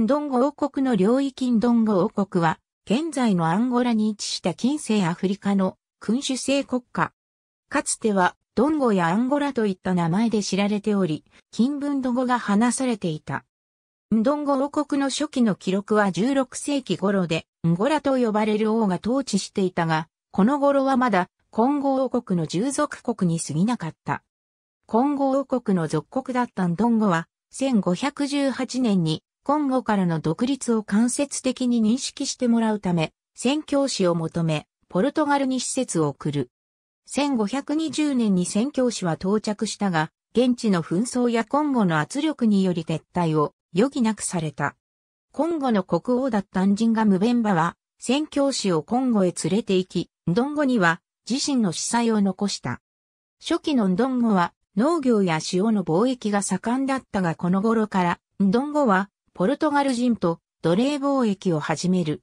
ンドンゴ王国の領域ンドンゴ王国は、現在のアンゴラに位置した近世アフリカの君主制国家。かつては、ドンゴやアンゴラといった名前で知られており、金文ド語が話されていた。ンドンゴ王国の初期の記録は16世紀頃で、ンゴラと呼ばれる王が統治していたが、この頃はまだ、ンゴ王国の従属国に過ぎなかった。混合王国の属国だったンドンゴは、1518年にコンゴからの独立を間接的に認識してもらうため、宣教師を求め、ポルトガルに施設を送る。1520年に宣教師は到着したが、現地の紛争やコンゴの圧力により撤退を余儀なくされた。コンゴの国王だったンジンガムベンバは、宣教師をコンゴへ連れて行き、ドンゴには自身の司祭を残した。初期のドンゴは農業や塩の貿易が盛んだったがこの頃から、ドンゴはポルトガル人と奴隷貿易を始める。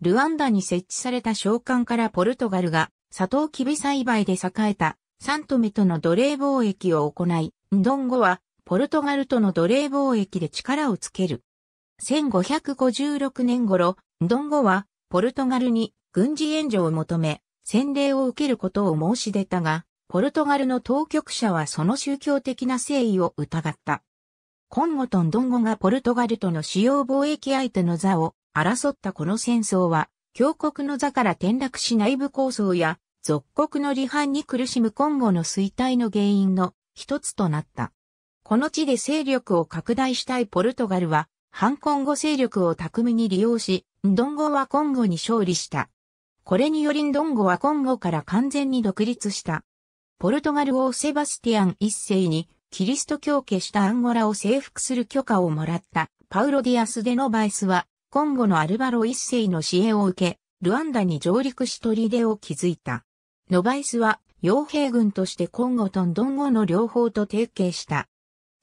ルワンダに設置された召喚からポルトガルが、サトウキビ栽培で栄えた、サントメとの奴隷貿易を行い、ンドンゴは、ポルトガルとの奴隷貿易で力をつける。1556年頃、ンドンゴは、ポルトガルに軍事援助を求め、洗礼を受けることを申し出たが、ポルトガルの当局者はその宗教的な誠意を疑った。コンゴとンドンゴがポルトガルとの主要貿易相手の座を争ったこの戦争は、峡谷の座から転落し内部構想や、属国の離反に苦しむコンゴの衰退の原因の一つとなった。この地で勢力を拡大したいポルトガルは、反コンゴ勢力を巧みに利用し、ンドンゴはコンゴに勝利した。これによりンドンゴはコンゴから完全に独立した。ポルトガル王セバスティアン一世にキリスト教化したアンゴラを征服する許可をもらったパウロディアス・デノバイスは、コンゴのアルバロ一世の支援を受け、ルワンダに上陸し砦を築いた。ノバイスは、傭兵軍としてコンゴとンドンゴの両方と提携した。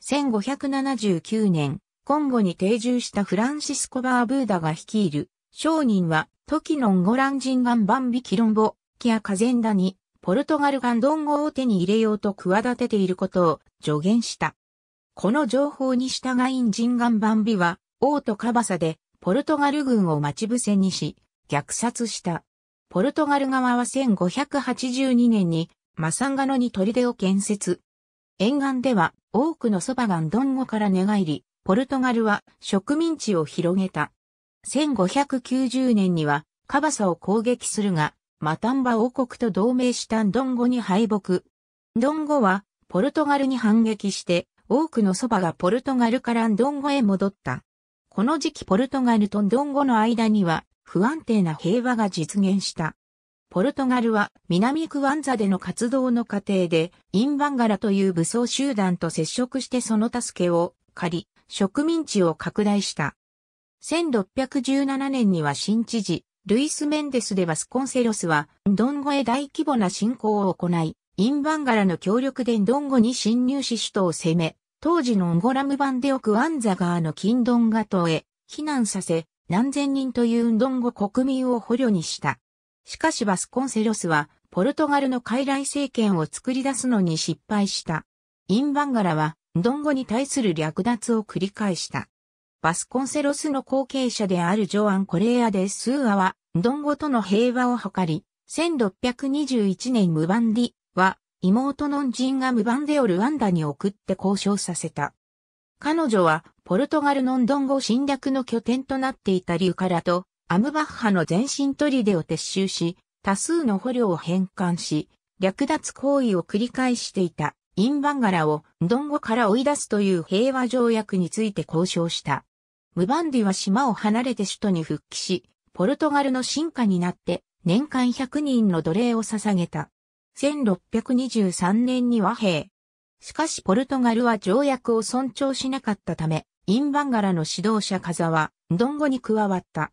1579年、コンゴに定住したフランシスコ・バーブーダが率いる商人は、時のンゴラン人バンビキロンボ、キア・カゼンダに、ポルトガルガンドンゴを手に入れようと企てていることを助言した。この情報に従いンジンガンバンビは、王とカバサで、ポルトガル軍を待ち伏せにし、虐殺した。ポルトガル側は1582年に、マサンガノに砦を建設。沿岸では、多くのソバガンドンゴから寝返り、ポルトガルは植民地を広げた。1590年には、カバサを攻撃するが、マタンバ王国と同盟したンドンゴに敗北。ドンゴは、ポルトガルに反撃して、多くのそばがポルトガルからンドンゴへ戻った。この時期ポルトガルとンドンゴの間には、不安定な平和が実現した。ポルトガルは南クワンザでの活動の過程でインバンガラという武装集団と接触してその助けを借り植民地を拡大した。1617年には新知事ルイス・メンデスでバスコンセロスは、ドンゴへ大規模な侵攻を行い、インバンガラの協力でドンゴに侵入し首都を攻め、当時のンゴラム版でオクワンザ川の金ドンガ島へ避難させ、何千人というドンゴ国民を捕虜にした。しかしバスコンセロスは、ポルトガルの傀儡政権を作り出すのに失敗した。インバンガラは、ドンゴに対する略奪を繰り返した。バスコンセロスの後継者であるジョアン・コレア・デ・スーアは、ドンゴとの平和を図り、1621年ムバンディは、妹のじんがムバンデをルワンダに送って交渉させた。彼女は、ポルトガルのんドンゴ侵略の拠点となっていたリュカラと、アムバッハの前リデを撤収し、多数の捕虜を返還し、略奪行為を繰り返していたインバンガラをドンゴから追い出すという平和条約について交渉した。ムバンディは島を離れて首都に復帰し、ポルトガルの進化になって年間100人の奴隷を捧げた。1623年に和平。しかしポルトガルは条約を尊重しなかったため、インバンガラの指導者カザは、ドンゴに加わった。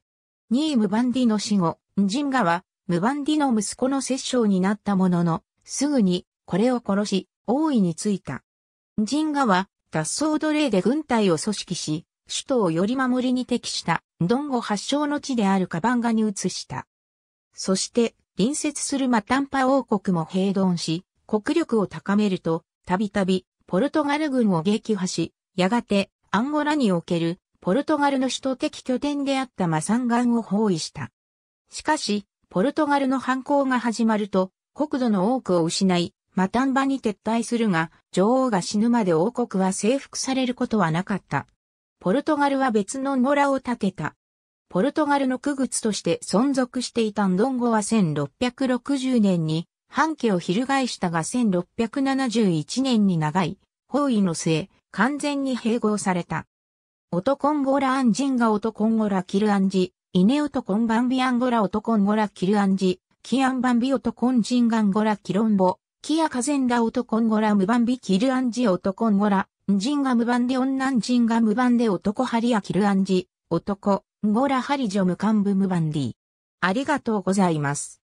ニームバンディの死後、ジンガは、ムバンディの息子の摂政になったものの、すぐに、これを殺し、王位についた。ジンガは、脱走奴隷で軍隊を組織し、首都をより守りに適した、ドンゴ発祥の地であるカバンガに移した。そして、隣接するマタンパ王国も併存し、国力を高めると、たびたび、ポルトガル軍を撃破し、やがて、アンゴラにおける、ポルトガルの首都的拠点であったマサンガンを包囲した。しかし、ポルトガルの反抗が始まると、国土の多くを失い、マタンバに撤退するが、女王が死ぬまで王国は征服されることはなかった。ポルトガルは別のノラを建てた。ポルトガルの区靴として存続していたンドンゴは1660年に半家を翻したが1671年に長い包囲の末完全に併合された。オトコンゴラアンジンガオトコンゴラキルアンジ、イネオトコンバンビアンゴラオトコンゴラキルアンジ、キアンバンビオトコンジンガンゴラキロンボ、キアカゼンダオトコンゴラムバンビキルアンジオトコンゴラ、ジンガムバンデオンナンジン男ハリアキルアンジ、男、ゴラハリジョムカンブムバディ。ありがとうございます。